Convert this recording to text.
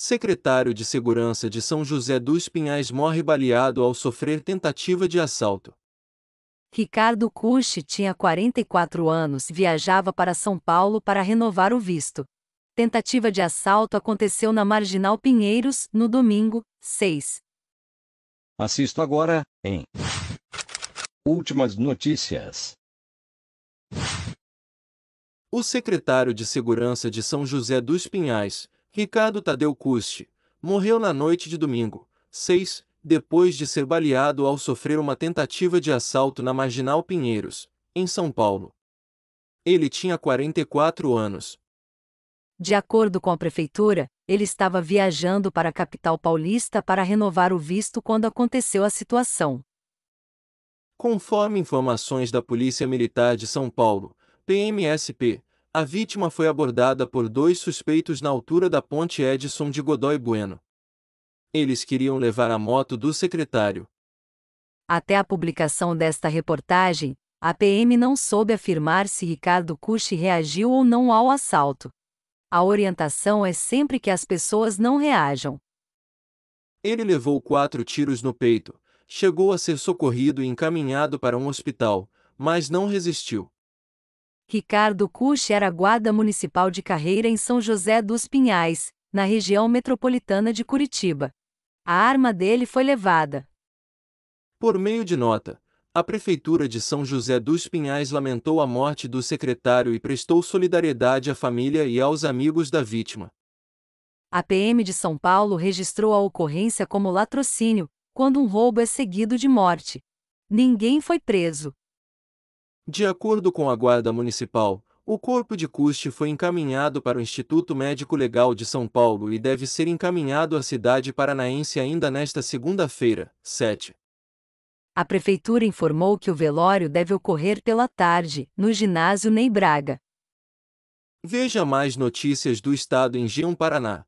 secretário de Segurança de São José dos Pinhais morre baleado ao sofrer tentativa de assalto. Ricardo Cuxi tinha 44 anos e viajava para São Paulo para renovar o visto. Tentativa de assalto aconteceu na Marginal Pinheiros, no domingo, 6. Assisto agora, em Últimas notícias. O secretário de Segurança de São José dos Pinhais, Ricardo Tadeu Custe, morreu na noite de domingo, 6, depois de ser baleado ao sofrer uma tentativa de assalto na Marginal Pinheiros, em São Paulo. Ele tinha 44 anos. De acordo com a prefeitura, ele estava viajando para a capital paulista para renovar o visto quando aconteceu a situação. Conforme informações da Polícia Militar de São Paulo, PMSP, a vítima foi abordada por dois suspeitos na altura da ponte Edson de Godoy Bueno. Eles queriam levar a moto do secretário. Até a publicação desta reportagem, a PM não soube afirmar se Ricardo Cuxi reagiu ou não ao assalto. A orientação é sempre que as pessoas não reajam. Ele levou quatro tiros no peito, chegou a ser socorrido e encaminhado para um hospital, mas não resistiu. Ricardo Cuxi era guarda municipal de carreira em São José dos Pinhais, na região metropolitana de Curitiba. A arma dele foi levada. Por meio de nota, a Prefeitura de São José dos Pinhais lamentou a morte do secretário e prestou solidariedade à família e aos amigos da vítima. A PM de São Paulo registrou a ocorrência como latrocínio, quando um roubo é seguido de morte. Ninguém foi preso, de acordo com a Guarda Municipal, o corpo de Custe foi encaminhado para o Instituto Médico Legal de São Paulo e deve ser encaminhado à cidade paranaense ainda nesta segunda-feira, 7. A prefeitura informou que o velório deve ocorrer pela tarde, no ginásio Ney Braga. Veja mais notícias do estado em g Paraná.